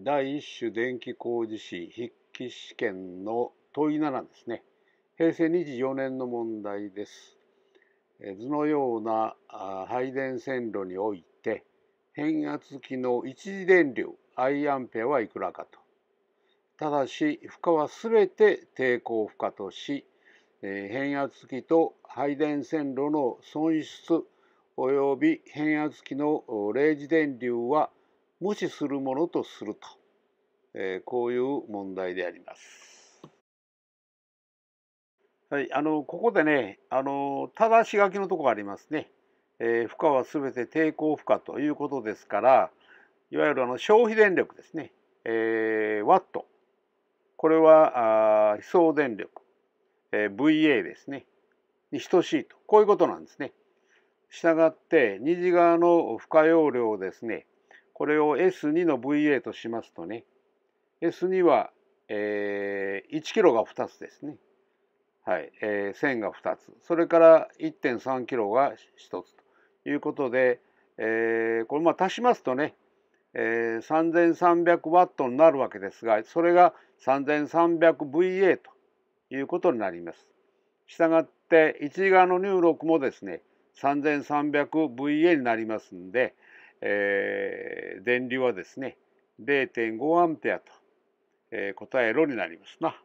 第1種電気工事士筆記試験の問い7ですね平成24年の問題です。図のような配電線路において変圧器の一次電流 I アンペアはいくらかと。ただし負荷は全て抵抗負荷とし変圧器と配電線路の損失及び変圧器の0時電流は無視するものとすると、えー、こういう問題であります。はい、あのここでねあのただし書きのとこがありますね。えー、負荷は全て抵抗負荷ということですからいわゆるあの消費電力ですね、えー、ワットこれはあ非送電力、えー、VA ですねに等しいとこういうことなんですね。したがって2次側の負荷容量をですねこれを S2 の VA としますとね、S2 は、えー、1キロが2つですね。はい、えー、線が2つ。それから1.3キロが1つということで、えー、これまあ足しますとね、えー、3300ワットになるわけですが、それが 3300VA ということになります。したがって、1側の入力もですね、3300VA になりますんで、えー電流はですね0.5アンペアと、えー、答えろになりますな。